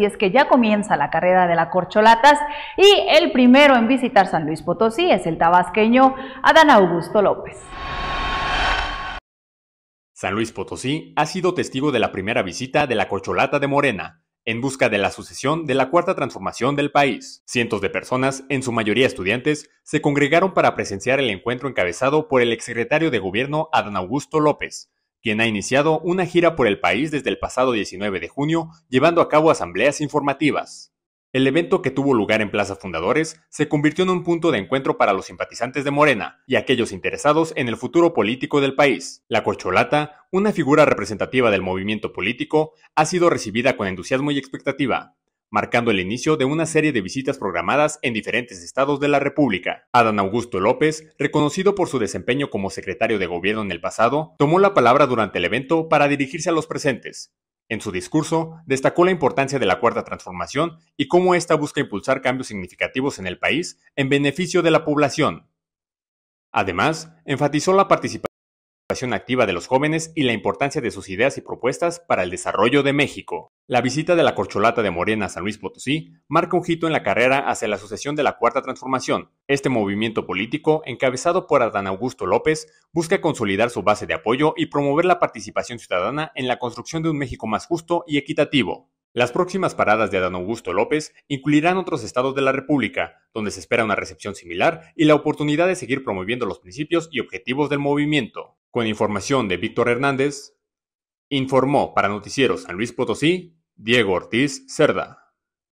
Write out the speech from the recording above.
Y es que ya comienza la carrera de la Corcholatas y el primero en visitar San Luis Potosí es el tabasqueño Adán Augusto López. San Luis Potosí ha sido testigo de la primera visita de la Corcholata de Morena, en busca de la sucesión de la cuarta transformación del país. Cientos de personas, en su mayoría estudiantes, se congregaron para presenciar el encuentro encabezado por el exsecretario de Gobierno Adán Augusto López, quien ha iniciado una gira por el país desde el pasado 19 de junio, llevando a cabo asambleas informativas. El evento que tuvo lugar en Plaza Fundadores se convirtió en un punto de encuentro para los simpatizantes de Morena y aquellos interesados en el futuro político del país. La corcholata, una figura representativa del movimiento político, ha sido recibida con entusiasmo y expectativa marcando el inicio de una serie de visitas programadas en diferentes estados de la República. Adán Augusto López, reconocido por su desempeño como secretario de gobierno en el pasado, tomó la palabra durante el evento para dirigirse a los presentes. En su discurso, destacó la importancia de la cuarta transformación y cómo ésta busca impulsar cambios significativos en el país en beneficio de la población. Además, enfatizó la participación activa de los jóvenes y la importancia de sus ideas y propuestas para el desarrollo de México. La visita de la corcholata de Morena a San Luis Potosí marca un hito en la carrera hacia la sucesión de la Cuarta Transformación. Este movimiento político, encabezado por Adán Augusto López, busca consolidar su base de apoyo y promover la participación ciudadana en la construcción de un México más justo y equitativo. Las próximas paradas de Adán Augusto López incluirán otros estados de la República, donde se espera una recepción similar y la oportunidad de seguir promoviendo los principios y objetivos del movimiento. Con información de Víctor Hernández, informó para Noticieros San Luis Potosí Diego Ortiz Cerda.